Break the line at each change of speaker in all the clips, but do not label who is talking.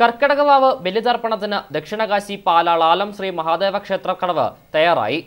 കർക്കിടകവാവ് ബലിതർപ്പണത്തിന് ദക്ഷിണകാശി പാലാൾ ആലം ശ്രീ മഹാദേവ ക്ഷേത്രക്കടവ് തയ്യാറായി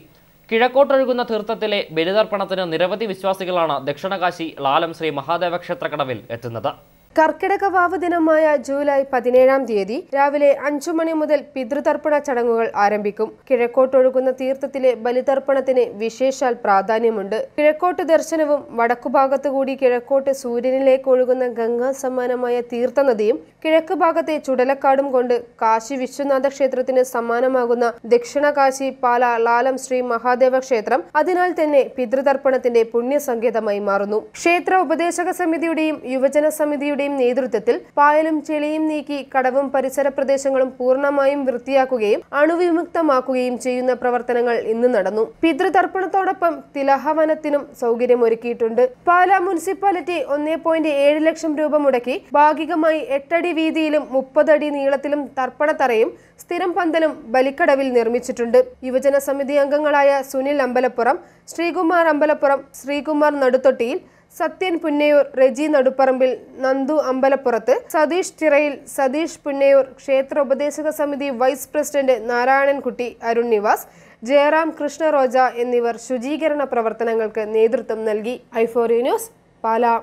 കിഴക്കോട്ടൊഴുകുന്ന തീർത്ഥത്തിലെ ബലിതർപ്പണത്തിന് നിരവധി വിശ്വാസികളാണ് ദക്ഷിണകാശി ലാലം ശ്രീ മഹാദേവ ക്ഷേത്രക്കടവിൽ എത്തുന്നത്
കർക്കിടക വാവ് ദിനമായ ജൂലൈ പതിനേഴാം തീയതി രാവിലെ അഞ്ചു മണി മുതൽ പിതൃതർപ്പണ ചടങ്ങുകൾ ആരംഭിക്കും കിഴക്കോട്ടൊഴുകുന്ന തീർത്ഥത്തിലെ ബലിതർപ്പണത്തിന് വിശേഷാൽ പ്രാധാന്യമുണ്ട് കിഴക്കോട്ട് ദർശനവും വടക്കുഭാഗത്തു കൂടി കിഴക്കോട്ട് സൂര്യനിലേക്ക് ഒഴുകുന്ന ഗംഗാ സമാനമായ തീർത്ഥനദിയും കിഴക്ക് ഭാഗത്തെ ചുടലക്കാടും കൊണ്ട് കാശി വിശ്വനാഥ ക്ഷേത്രത്തിന് സമാനമാകുന്ന ദക്ഷിണകാശി പാല ലാലം ശ്രീ മഹാദേവ ക്ഷേത്രം അതിനാൽ തന്നെ പിതൃതർപ്പണത്തിന്റെ പുണ്യസങ്കേതമായി മാറുന്നു ക്ഷേത്ര ഉപദേശക സമിതിയുടെയും യുവജന സമിതിയുടെയും ഉദ്യോഗസ്ഥരുടെയും നേതൃത്വത്തിൽ പായലും ചെളിയും നീക്കി കടവും പരിസര പ്രദേശങ്ങളും പൂർണ്ണമായും വൃത്തിയാക്കുകയും അണുവിമുക്തമാക്കുകയും ചെയ്യുന്ന പ്രവർത്തനങ്ങൾ ഇന്ന് നടന്നു പിതൃതർപ്പണത്തോടൊപ്പം തിലഹവനത്തിനും സൗകര്യമൊരുക്കിയിട്ടുണ്ട് പാല മുനിസിപ്പാലിറ്റി ഒന്നേ പോയിന്റ് ഏഴ് ലക്ഷം രൂപ മുടക്കി ഭാഗികമായി എട്ടടി വീതിയിലും മുപ്പതടി നീളത്തിലും തർപ്പണത്തറയും സ്ഥിരം പന്തലും ബലിക്കടവിൽ നിർമ്മിച്ചിട്ടുണ്ട് യുവജന സമിതി അംഗങ്ങളായ സുനിൽ അമ്പലപ്പുറം ശ്രീകുമാർ അമ്പലപ്പുറം ശ്രീകുമാർ നടുത്തൊട്ടിയിൽ സത്യൻ പുന്നയൂർ രജി നടുപ്പറമ്പിൽ നന്ദു അമ്പലപ്പുറത്ത് സതീഷ് ചിറയിൽ സതീഷ് പുന്നയൂർ ഉപദേശക സമിതി വൈസ് പ്രസിഡന്റ് നാരായണൻകുട്ടി അരുൺ നിവാസ് ജയറാം കൃഷ്ണ എന്നിവർ ശുചീകരണ പ്രവർത്തനങ്ങൾക്ക് നേതൃത്വം നൽകി ഐഫോറി ന്യൂസ് പാലാ